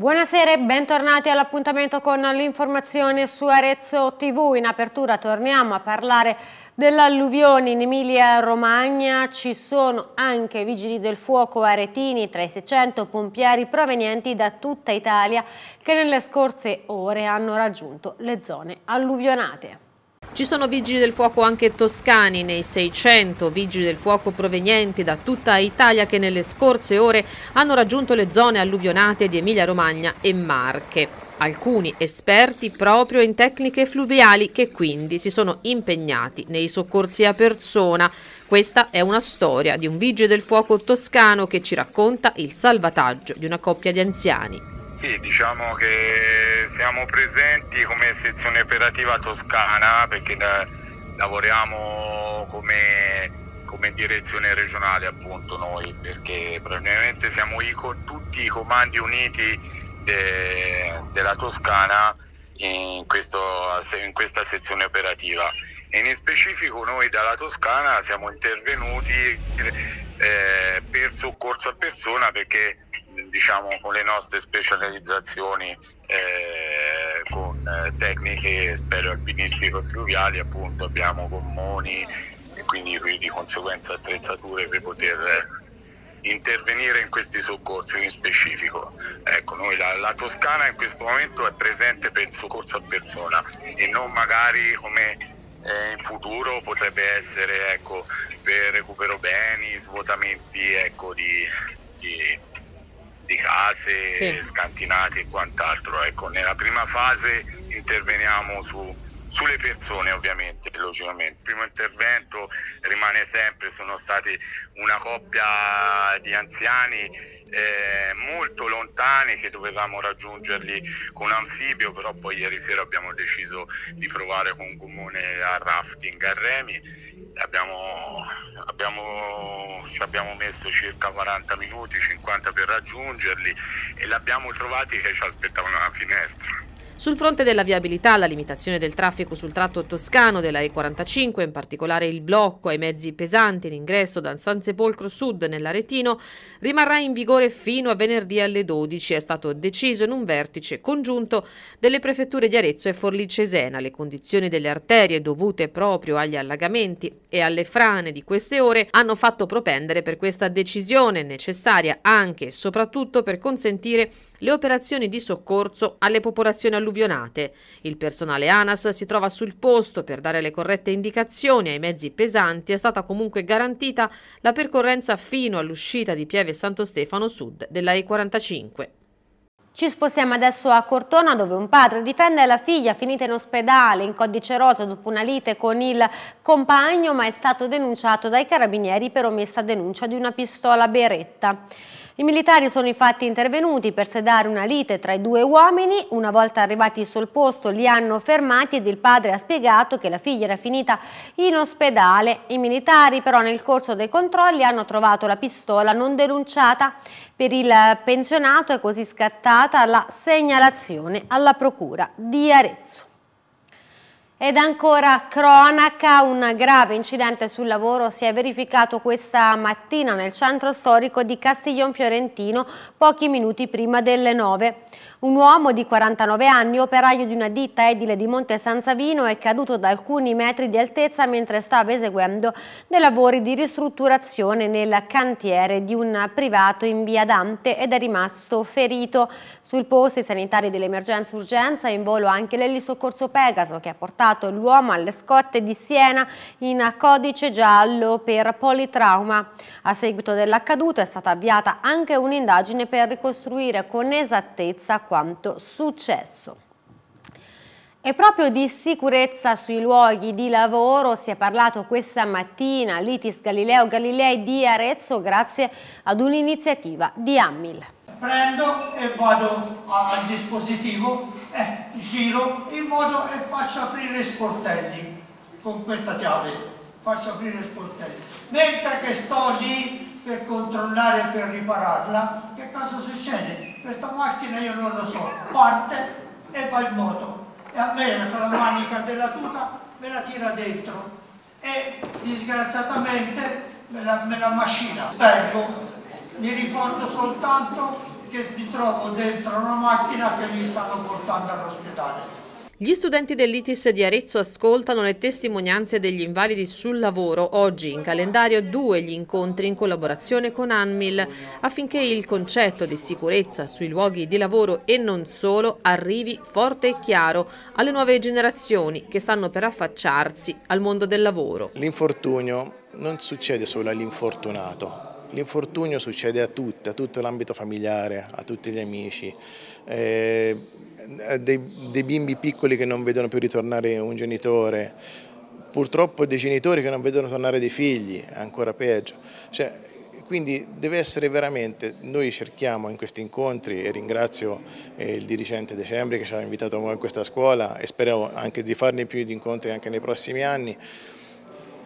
Buonasera e bentornati all'appuntamento con l'informazione su Arezzo TV. In apertura torniamo a parlare dell'alluvione in Emilia Romagna. Ci sono anche vigili del fuoco aretini, tra i 600 pompieri provenienti da tutta Italia che nelle scorse ore hanno raggiunto le zone alluvionate. Ci sono vigili del fuoco anche toscani nei 600 vigili del fuoco provenienti da tutta Italia che nelle scorse ore hanno raggiunto le zone alluvionate di Emilia-Romagna e Marche alcuni esperti proprio in tecniche fluviali che quindi si sono impegnati nei soccorsi a persona. Questa è una storia di un vigile del fuoco toscano che ci racconta il salvataggio di una coppia di anziani. Sì, diciamo che siamo presenti come sezione operativa toscana perché da, lavoriamo come, come, direzione regionale appunto noi perché praticamente siamo i, tutti i comandi uniti de, della Toscana in, questo, in questa sezione operativa. In specifico noi dalla Toscana siamo intervenuti eh, per soccorso a persona perché diciamo, con le nostre specializzazioni eh, con eh, tecniche spero alpinistico fluviali appunto abbiamo gommoni e quindi di conseguenza attrezzature per poter eh, intervenire in questi soccorsi in specifico. Ecco, noi la, la, Toscana in questo momento è presente per il soccorso a persona e non magari come eh, in futuro potrebbe essere ecco, per recupero beni, svuotamenti ecco, di, di, di, case sì. scantinate e quant'altro. Ecco, nella prima fase interveniamo su sulle persone ovviamente, logicamente. Il primo intervento rimane sempre, sono stati una coppia di anziani eh, molto lontani che dovevamo raggiungerli con anfibio, però poi ieri sera abbiamo deciso di provare con gommone a rafting a remi. Abbiamo, abbiamo, ci abbiamo messo circa 40 minuti, 50 per raggiungerli e li abbiamo trovati che ci aspettavano alla finestra. Sul fronte della viabilità, la limitazione del traffico sul tratto toscano della E45, in particolare il blocco ai mezzi pesanti in ingresso da San Sepolcro Sud nell'Aretino, rimarrà in vigore fino a venerdì alle 12. È stato deciso in un vertice congiunto delle prefetture di Arezzo e Forlì Cesena. Le condizioni delle arterie dovute proprio agli allagamenti e alle frane di queste ore hanno fatto propendere per questa decisione necessaria anche e soprattutto per consentire le operazioni di soccorso alle popolazioni alluvionate. Il personale ANAS si trova sul posto per dare le corrette indicazioni ai mezzi pesanti. È stata comunque garantita la percorrenza fino all'uscita di Pieve Santo Stefano Sud della E45. Ci spostiamo adesso a Cortona dove un padre difende la figlia finita in ospedale in codice rosa dopo una lite con il compagno ma è stato denunciato dai carabinieri per omessa denuncia di una pistola beretta. I militari sono infatti intervenuti per sedare una lite tra i due uomini, una volta arrivati sul posto li hanno fermati ed il padre ha spiegato che la figlia era finita in ospedale. I militari però nel corso dei controlli hanno trovato la pistola non denunciata per il pensionato e così scattata la segnalazione alla procura di Arezzo. Ed ancora cronaca, un grave incidente sul lavoro si è verificato questa mattina nel centro storico di Castiglion Fiorentino pochi minuti prima delle 9. Un uomo di 49 anni, operaio di una ditta edile di Monte San Savino, è caduto da alcuni metri di altezza mentre stava eseguendo dei lavori di ristrutturazione nel cantiere di un privato in via Dante ed è rimasto ferito. Sul posto i sanitari dell'emergenza urgenza in volo anche l'elisoccorso Pegaso che ha portato l'uomo alle scotte di Siena in codice giallo per politrauma. A seguito dell'accaduto è stata avviata anche un'indagine per ricostruire con esattezza quanto successo. E proprio di sicurezza sui luoghi di lavoro si è parlato questa mattina all'ITIS Galileo Galilei di Arezzo grazie ad un'iniziativa di Ammil. Prendo e vado al dispositivo, eh, giro in modo e faccio aprire sportelli con questa chiave, faccio aprire sportelli. Mentre che sto lì per controllare e per ripararla, che cosa succede? Questa macchina io non lo so, parte e fa il moto e a me con la manica della tuta me la tira dentro e disgraziatamente me la, me la mascina. Ecco, mi ricordo soltanto che mi trovo dentro una macchina che mi stanno portando all'ospedale. Gli studenti dell'ITIS di Arezzo ascoltano le testimonianze degli invalidi sul lavoro. Oggi in calendario due gli incontri in collaborazione con ANMIL affinché il concetto di sicurezza sui luoghi di lavoro e non solo arrivi forte e chiaro alle nuove generazioni che stanno per affacciarsi al mondo del lavoro. L'infortunio non succede solo all'infortunato, L'infortunio succede a tutti, a tutto l'ambito familiare, a tutti gli amici, eh, dei, dei bimbi piccoli che non vedono più ritornare un genitore, purtroppo dei genitori che non vedono tornare dei figli, è ancora peggio. Cioè, quindi deve essere veramente, noi cerchiamo in questi incontri e ringrazio eh, il dirigente Decembri che ci ha invitato a questa scuola e speriamo anche di farne più di incontri anche nei prossimi anni,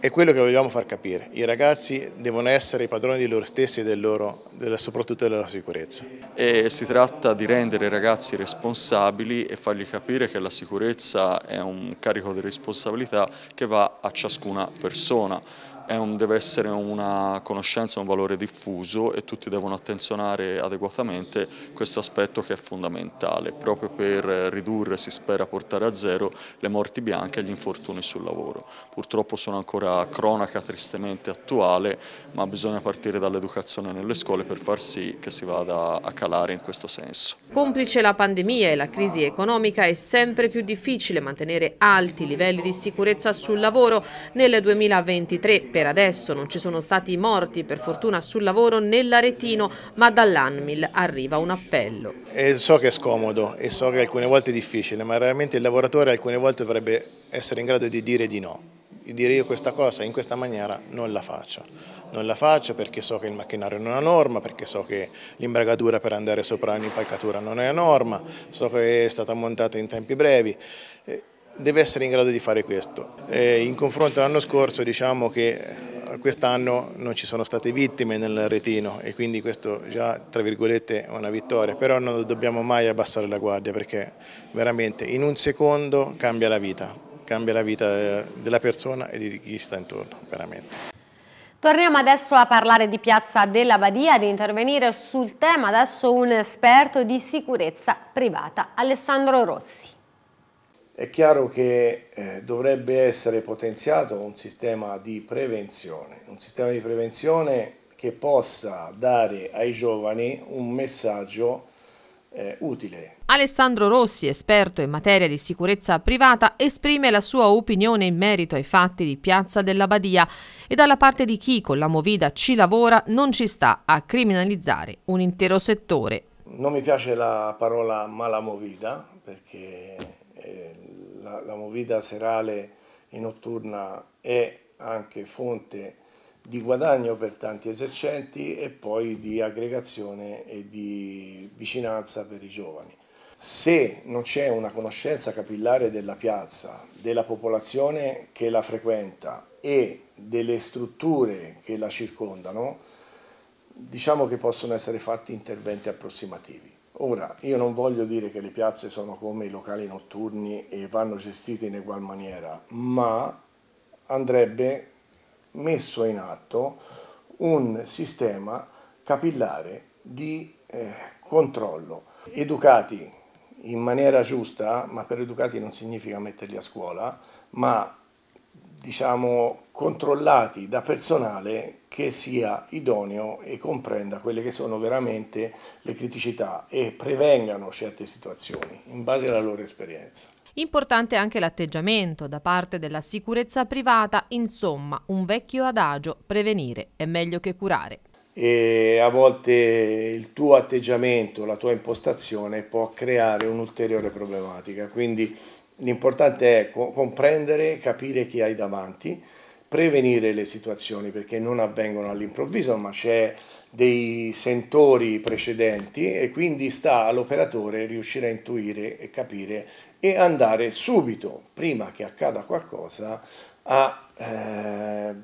è quello che vogliamo far capire. I ragazzi devono essere i padroni di loro stessi e del loro, soprattutto della loro sicurezza. E si tratta di rendere i ragazzi responsabili e fargli capire che la sicurezza è un carico di responsabilità che va a ciascuna persona un, deve essere una conoscenza, un valore diffuso e tutti devono attenzionare adeguatamente questo aspetto che è fondamentale proprio per ridurre, si spera portare a zero, le morti bianche e gli infortuni sul lavoro. Purtroppo sono ancora cronaca tristemente attuale ma bisogna partire dall'educazione nelle scuole per far sì che si vada a calare in questo senso. Complice la pandemia e la crisi economica è sempre più difficile mantenere alti livelli di sicurezza sul lavoro nel 2023 per per adesso non ci sono stati morti per fortuna sul lavoro nell'Aretino, ma dall'ANMIL arriva un appello. E so che è scomodo e so che alcune volte è difficile, ma veramente il lavoratore alcune volte dovrebbe essere in grado di dire di no. dire io questa cosa in questa maniera non la faccio. Non la faccio perché so che il macchinario non è una norma, perché so che l'imbragatura per andare sopra un'impalcatura non è una norma, so che è stata montata in tempi brevi deve essere in grado di fare questo. E in confronto all'anno scorso diciamo che quest'anno non ci sono state vittime nel retino e quindi questo già tra virgolette è una vittoria, però non dobbiamo mai abbassare la guardia perché veramente in un secondo cambia la vita, cambia la vita eh, della persona e di chi sta intorno, veramente. Torniamo adesso a parlare di Piazza della Badia, ad intervenire sul tema adesso un esperto di sicurezza privata, Alessandro Rossi. È chiaro che eh, dovrebbe essere potenziato un sistema di prevenzione, un sistema di prevenzione che possa dare ai giovani un messaggio eh, utile. Alessandro Rossi, esperto in materia di sicurezza privata, esprime la sua opinione in merito ai fatti di Piazza della Badia e dalla parte di chi con la Movida ci lavora non ci sta a criminalizzare un intero settore. Non mi piace la parola malamovida perché eh, la, la movita serale e notturna è anche fonte di guadagno per tanti esercenti e poi di aggregazione e di vicinanza per i giovani. Se non c'è una conoscenza capillare della piazza, della popolazione che la frequenta e delle strutture che la circondano, diciamo che possono essere fatti interventi approssimativi. Ora, io non voglio dire che le piazze sono come i locali notturni e vanno gestiti in egual maniera, ma andrebbe messo in atto un sistema capillare di eh, controllo. Educati in maniera giusta, ma per educati non significa metterli a scuola, ma diciamo, controllati da personale che sia idoneo e comprenda quelle che sono veramente le criticità e prevengano certe situazioni in base alla loro esperienza. Importante anche l'atteggiamento da parte della sicurezza privata, insomma un vecchio adagio, prevenire è meglio che curare. E a volte il tuo atteggiamento, la tua impostazione può creare un'ulteriore problematica, quindi l'importante è co comprendere, capire chi hai davanti, prevenire le situazioni perché non avvengono all'improvviso, ma c'è dei sentori precedenti e quindi sta all'operatore riuscire a intuire e capire e andare subito, prima che accada qualcosa, a eh,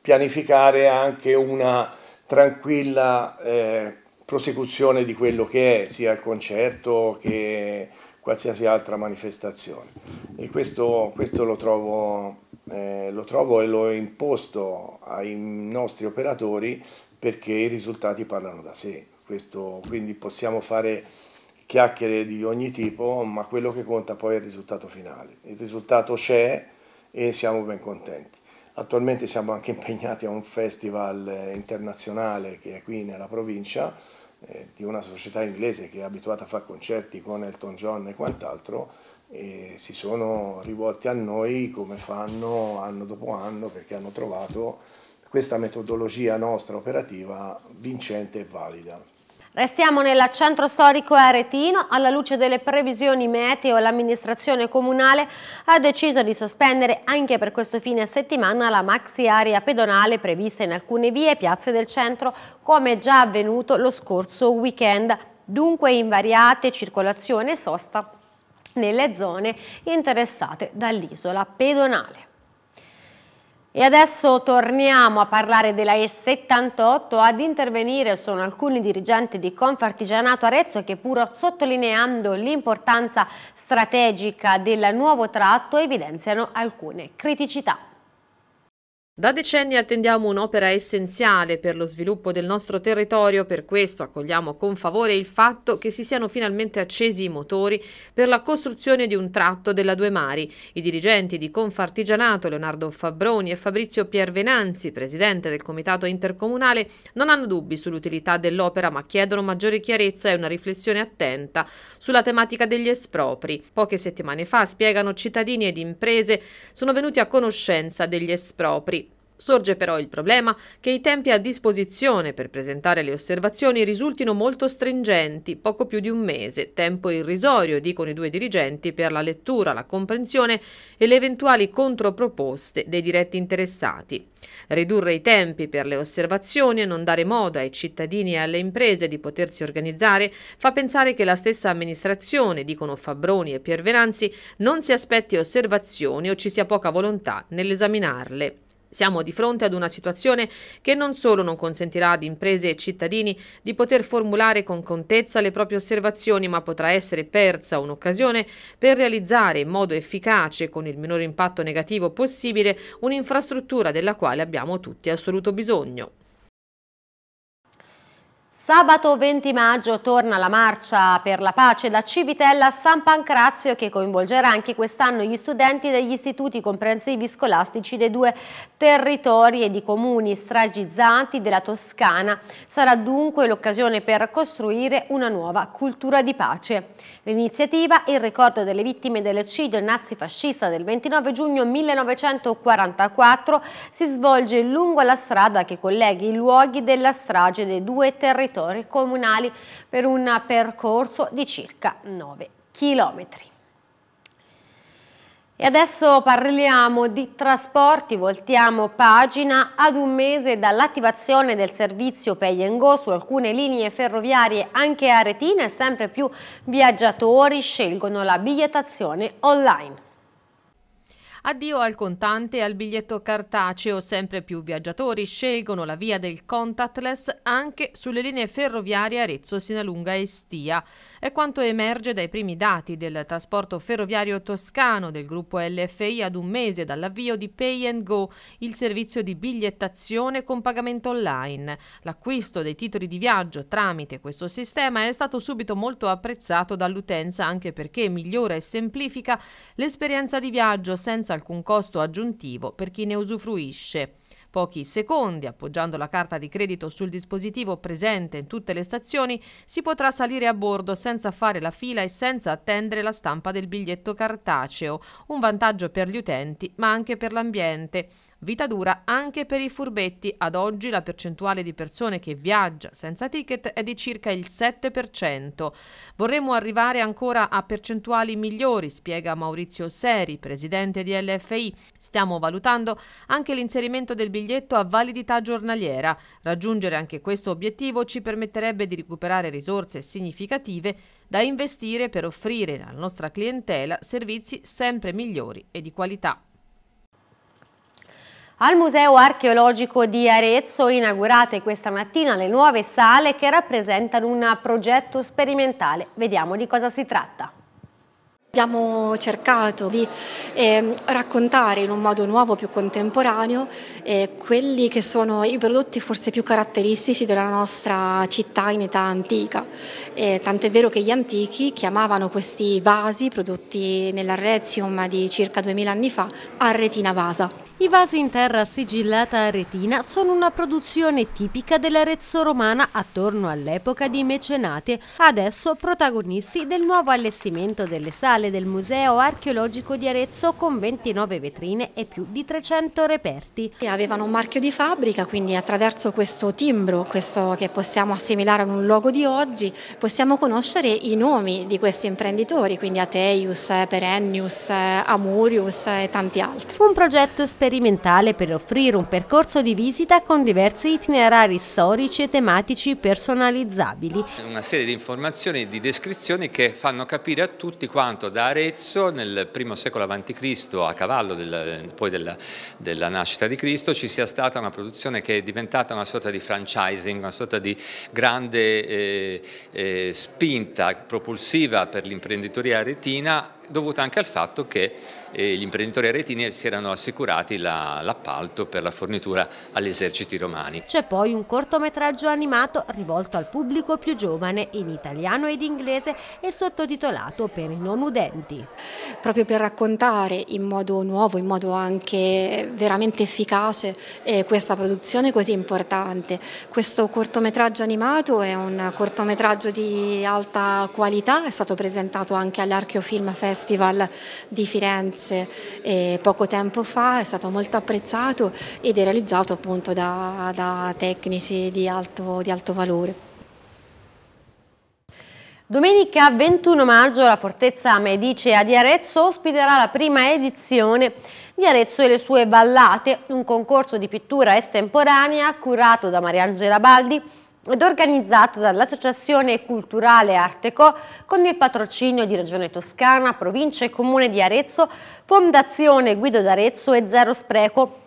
pianificare anche una tranquilla eh, prosecuzione di quello che è, sia il concerto che qualsiasi altra manifestazione. E questo, questo lo, trovo, eh, lo trovo e l'ho imposto ai nostri operatori perché i risultati parlano da sé. Questo, quindi possiamo fare chiacchiere di ogni tipo, ma quello che conta poi è il risultato finale. Il risultato c'è e siamo ben contenti. Attualmente siamo anche impegnati a un festival internazionale che è qui nella provincia, eh, di una società inglese che è abituata a fare concerti con Elton John e quant'altro, e si sono rivolti a noi come fanno anno dopo anno perché hanno trovato questa metodologia nostra operativa vincente e valida. Restiamo nella centro storico aretino, alla luce delle previsioni meteo l'amministrazione comunale ha deciso di sospendere anche per questo fine settimana la maxi area pedonale prevista in alcune vie e piazze del centro come già avvenuto lo scorso weekend, dunque invariate circolazione e sosta nelle zone interessate dall'isola pedonale. E adesso torniamo a parlare della E78, ad intervenire sono alcuni dirigenti di Confartigianato Arezzo che pur sottolineando l'importanza strategica del nuovo tratto evidenziano alcune criticità. Da decenni attendiamo un'opera essenziale per lo sviluppo del nostro territorio, per questo accogliamo con favore il fatto che si siano finalmente accesi i motori per la costruzione di un tratto della Due Mari. I dirigenti di Confartigianato, Leonardo Fabbroni e Fabrizio Piervenanzi, presidente del Comitato Intercomunale, non hanno dubbi sull'utilità dell'opera ma chiedono maggiore chiarezza e una riflessione attenta sulla tematica degli espropri. Poche settimane fa, spiegano cittadini ed imprese, sono venuti a conoscenza degli espropri Sorge però il problema che i tempi a disposizione per presentare le osservazioni risultino molto stringenti, poco più di un mese, tempo irrisorio, dicono i due dirigenti, per la lettura, la comprensione e le eventuali controproposte dei diretti interessati. Ridurre i tempi per le osservazioni e non dare modo ai cittadini e alle imprese di potersi organizzare fa pensare che la stessa amministrazione, dicono Fabbroni e Pier Venanzi, non si aspetti osservazioni o ci sia poca volontà nell'esaminarle. Siamo di fronte ad una situazione che non solo non consentirà ad imprese e cittadini di poter formulare con contezza le proprie osservazioni, ma potrà essere persa un'occasione per realizzare in modo efficace, con il minore impatto negativo possibile, un'infrastruttura della quale abbiamo tutti assoluto bisogno. Sabato 20 maggio torna la marcia per la pace da Civitella a San Pancrazio che coinvolgerà anche quest'anno gli studenti degli istituti comprensivi scolastici dei due territori e di comuni stragizzanti della Toscana. Sarà dunque l'occasione per costruire una nuova cultura di pace. L'iniziativa in ricordo delle vittime dell'eccidio nazifascista del 29 giugno 1944 si svolge lungo la strada che colleghi i luoghi della strage dei due territori territori comunali per un percorso di circa 9 chilometri. E adesso parliamo di trasporti, voltiamo pagina ad un mese dall'attivazione del servizio Pay Go su alcune linee ferroviarie anche aretine sempre più viaggiatori scelgono la bigliettazione online. Addio al contante e al biglietto cartaceo, sempre più viaggiatori scelgono la via del contactless anche sulle linee ferroviarie Arezzo, Sinalunga e Stia. È quanto emerge dai primi dati del trasporto ferroviario toscano del gruppo LFI ad un mese dall'avvio di Pay and Go, il servizio di bigliettazione con pagamento online. L'acquisto dei titoli di viaggio tramite questo sistema è stato subito molto apprezzato dall'utenza anche perché migliora e semplifica l'esperienza di viaggio senza alcun costo aggiuntivo per chi ne usufruisce. Pochi secondi, appoggiando la carta di credito sul dispositivo presente in tutte le stazioni, si potrà salire a bordo senza fare la fila e senza attendere la stampa del biglietto cartaceo, un vantaggio per gli utenti ma anche per l'ambiente. Vita dura anche per i furbetti. Ad oggi la percentuale di persone che viaggia senza ticket è di circa il 7%. Vorremmo arrivare ancora a percentuali migliori, spiega Maurizio Seri, presidente di LFI. Stiamo valutando anche l'inserimento del biglietto a validità giornaliera. Raggiungere anche questo obiettivo ci permetterebbe di recuperare risorse significative da investire per offrire alla nostra clientela servizi sempre migliori e di qualità. Al Museo archeologico di Arezzo inaugurate questa mattina le nuove sale che rappresentano un progetto sperimentale. Vediamo di cosa si tratta. Abbiamo cercato di eh, raccontare in un modo nuovo, più contemporaneo, eh, quelli che sono i prodotti forse più caratteristici della nostra città in età antica. Eh, tant'è vero che gli antichi chiamavano questi vasi prodotti nell'Arrezium di circa 2000 anni fa arretina vasa. I vasi in terra sigillata aretina sono una produzione tipica dell'Arezzo romana attorno all'epoca di Mecenate, adesso protagonisti del nuovo allestimento delle sale del Museo Archeologico di Arezzo con 29 vetrine e più di 300 reperti. Avevano un marchio di fabbrica, quindi attraverso questo timbro, questo che possiamo assimilare a un luogo di oggi, possiamo conoscere i nomi di questi imprenditori, quindi Ateius, Perennius, Amurius e tanti altri. Un progetto esperimento sperimentale per offrire un percorso di visita con diversi itinerari storici e tematici personalizzabili. Una serie di informazioni e di descrizioni che fanno capire a tutti quanto da Arezzo nel primo secolo a.C., a cavallo del, poi della, della nascita di Cristo, ci sia stata una produzione che è diventata una sorta di franchising, una sorta di grande eh, eh, spinta propulsiva per l'imprenditoria aretina dovuta anche al fatto che e gli imprenditori aretini si erano assicurati l'appalto la, per la fornitura agli eserciti romani. C'è poi un cortometraggio animato rivolto al pubblico più giovane in italiano ed inglese e sottotitolato per i non udenti. Proprio per raccontare in modo nuovo, in modo anche veramente efficace eh, questa produzione così importante. Questo cortometraggio animato è un cortometraggio di alta qualità, è stato presentato anche all'Archeofilm Festival di Firenze trascorse eh, poco tempo fa, è stato molto apprezzato ed è realizzato appunto da, da tecnici di alto, di alto valore. Domenica 21 maggio la Fortezza Medicea di Arezzo ospiterà la prima edizione di Arezzo e le sue ballate, un concorso di pittura estemporanea curato da Mariangela Baldi ed organizzato dall'Associazione Culturale Arteco con il patrocinio di Regione Toscana, Provincia e Comune di Arezzo, Fondazione Guido d'Arezzo e Zero Spreco.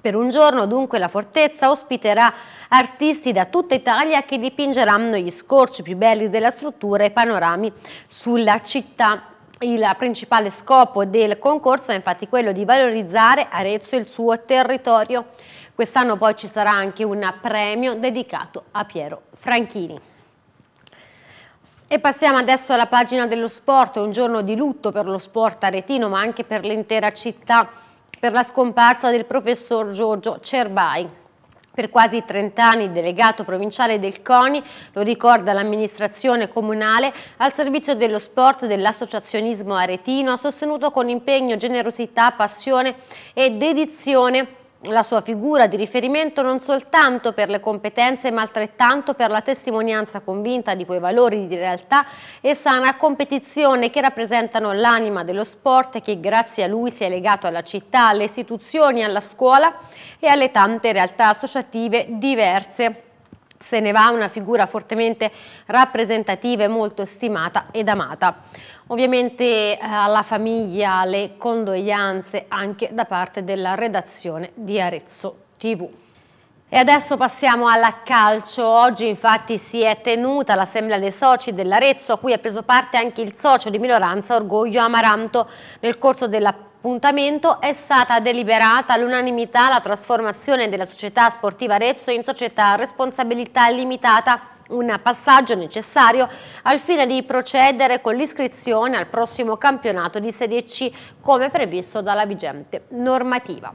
Per un giorno dunque la fortezza ospiterà artisti da tutta Italia che dipingeranno gli scorci più belli della struttura e panorami sulla città. Il principale scopo del concorso è infatti quello di valorizzare Arezzo e il suo territorio. Quest'anno poi ci sarà anche un premio dedicato a Piero Franchini. E passiamo adesso alla pagina dello sport, un giorno di lutto per lo sport aretino ma anche per l'intera città per la scomparsa del professor Giorgio Cerbai. Per quasi 30 anni delegato provinciale del CONI, lo ricorda l'amministrazione comunale, al servizio dello sport e dell'associazionismo aretino, ha sostenuto con impegno, generosità, passione e dedizione la sua figura di riferimento non soltanto per le competenze ma altrettanto per la testimonianza convinta di quei valori di realtà e sana competizione che rappresentano l'anima dello sport che grazie a lui si è legato alla città, alle istituzioni, alla scuola e alle tante realtà associative diverse. Se ne va una figura fortemente rappresentativa e molto stimata ed amata. Ovviamente eh, alla famiglia le condoglianze anche da parte della redazione di Arezzo TV. E adesso passiamo alla calcio. Oggi infatti si è tenuta l'assemblea dei soci dell'Arezzo a cui ha preso parte anche il socio di minoranza Orgoglio Amaranto. Nel corso dell'appuntamento è stata deliberata all'unanimità la trasformazione della società sportiva Arezzo in società a responsabilità limitata un passaggio necessario al fine di procedere con l'iscrizione al prossimo campionato di Serie C come previsto dalla vigente normativa.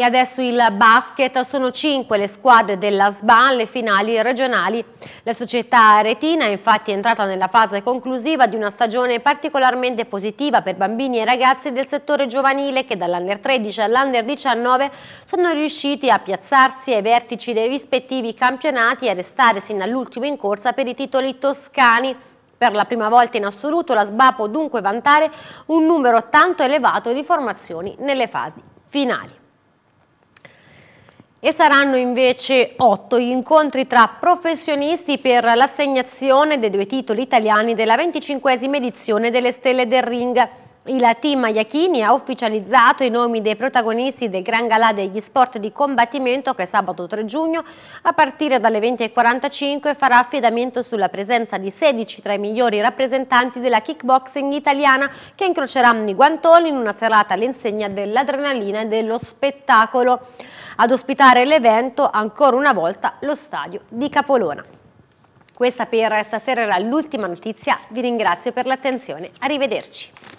E adesso il basket, sono cinque le squadre della SBA alle finali regionali. La società aretina è infatti entrata nella fase conclusiva di una stagione particolarmente positiva per bambini e ragazzi del settore giovanile che dall'Under 13 all'Under 19 sono riusciti a piazzarsi ai vertici dei rispettivi campionati e a restare sin dall'ultimo in corsa per i titoli toscani. Per la prima volta in assoluto la SBA può dunque vantare un numero tanto elevato di formazioni nelle fasi finali. E saranno invece otto gli incontri tra professionisti per l'assegnazione dei due titoli italiani della 25esima edizione delle Stelle del Ring. Il team Iachini ha ufficializzato i nomi dei protagonisti del Gran Galà degli sport di combattimento che sabato 3 giugno a partire dalle 20.45 farà affidamento sulla presenza di 16 tra i migliori rappresentanti della kickboxing italiana che incroceranno i guantoni in una serata all'insegna dell'adrenalina e dello spettacolo. Ad ospitare l'evento ancora una volta lo stadio di Capolona. Questa per stasera era l'ultima notizia, vi ringrazio per l'attenzione, arrivederci.